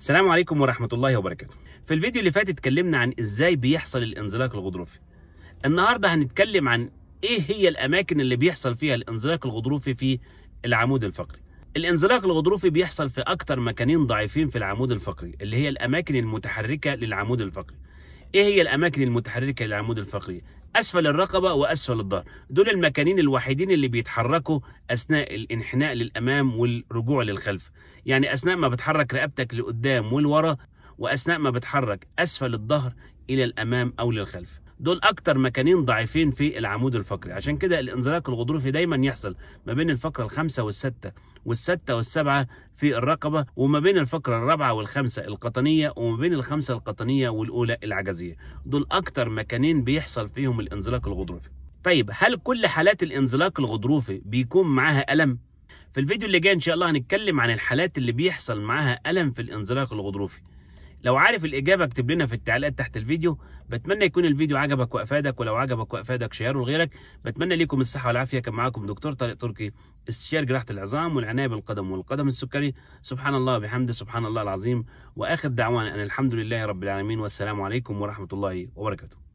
السلام عليكم ورحمة الله وبركاته في الفيديو اللي فات اتكلمنا عن ازاي بيحصل الانزلاق الغضروفي النهاردة هنتكلم عن ايه هي الاماكن اللي بيحصل فيها الانزلاق الغضروفي في العمود الفقري الانزلاق الغضروفي بيحصل في اكتر مكانين ضعيفين في العمود الفقري اللي هي الاماكن المتحركة للعمود الفقري ايه هي الاماكن المتحركة للعمود الفقري اسفل الرقبه واسفل الظهر دول المكانين الوحيدين اللي بيتحركوا اثناء الانحناء للامام والرجوع للخلف يعني اثناء ما بتحرك رقبتك لقدام والورا واثناء ما بتحرك اسفل الظهر الى الامام او للخلف دول اكتر مكانين ضعيفين في العمود الفقري عشان كده الانزلاق الغضروفي دايما يحصل ما بين الفقره الخامسه والسته والسته والسبعه في الرقبه وما بين الفقره الرابعه والخامسه القطنيه وما بين الخامسه القطنيه والاولى العجزيه دول اكتر مكانين بيحصل فيهم الانزلاق الغضروفي طيب هل كل حالات الانزلاق الغضروفي بيكون معاها الم في الفيديو اللي جاي ان شاء الله هنتكلم عن الحالات اللي بيحصل معاها الم في الانزلاق الغضروفي لو عارف الاجابه اكتب لنا في التعليقات تحت الفيديو بتمنى يكون الفيديو عجبك وافادك ولو عجبك وافادك شيره لغيرك بتمنى ليكم الصحه والعافيه كان معاكم دكتور طارق تركي استشاري جراحه العظام والعنايه بالقدم والقدم السكري سبحان الله وبحمده سبحان الله العظيم واخر دعوانا ان الحمد لله رب العالمين والسلام عليكم ورحمه الله وبركاته